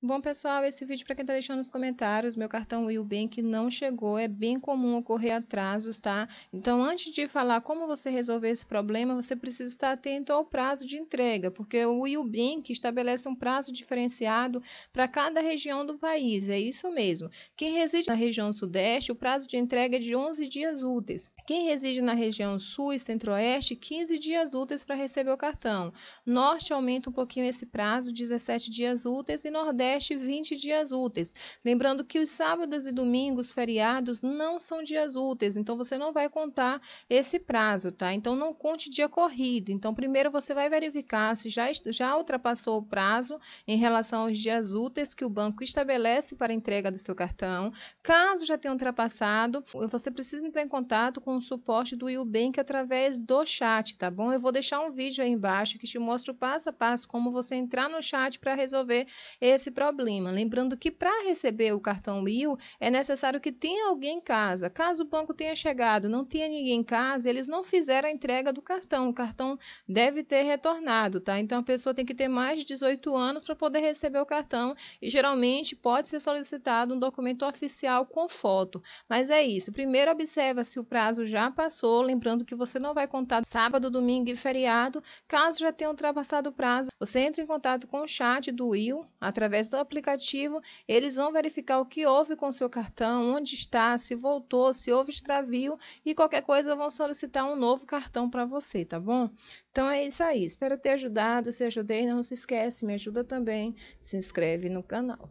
Bom, pessoal, esse vídeo é para quem está deixando nos comentários, meu cartão Willbank não chegou, é bem comum ocorrer atrasos, tá? Então, antes de falar como você resolver esse problema, você precisa estar atento ao prazo de entrega, porque o Willbank estabelece um prazo diferenciado para cada região do país, é isso mesmo. Quem reside na região sudeste, o prazo de entrega é de 11 dias úteis. Quem reside na região sul e centro-oeste, 15 dias úteis para receber o cartão. Norte aumenta um pouquinho esse prazo, 17 dias úteis, e nordeste teste 20 dias úteis. Lembrando que os sábados e domingos feriados não são dias úteis, então você não vai contar esse prazo, tá? Então não conte dia corrido. Então primeiro você vai verificar se já, já ultrapassou o prazo em relação aos dias úteis que o banco estabelece para entrega do seu cartão. Caso já tenha ultrapassado, você precisa entrar em contato com o suporte do Ubank através do chat, tá bom? Eu vou deixar um vídeo aí embaixo que te mostra o passo a passo como você entrar no chat para resolver esse problema. Lembrando que para receber o cartão Will é necessário que tenha alguém em casa. Caso o banco tenha chegado, não tenha ninguém em casa, eles não fizeram a entrega do cartão. O cartão deve ter retornado, tá? Então a pessoa tem que ter mais de 18 anos para poder receber o cartão e geralmente pode ser solicitado um documento oficial com foto. Mas é isso. Primeiro observa se o prazo já passou, lembrando que você não vai contar sábado, domingo e feriado. Caso já tenha ultrapassado o prazo, você entra em contato com o chat do Will através do aplicativo, eles vão verificar o que houve com o seu cartão, onde está, se voltou, se houve extravio e qualquer coisa vão solicitar um novo cartão para você, tá bom? Então é isso aí. Espero ter ajudado. Se ajudei, não se esquece, me ajuda também. Se inscreve no canal.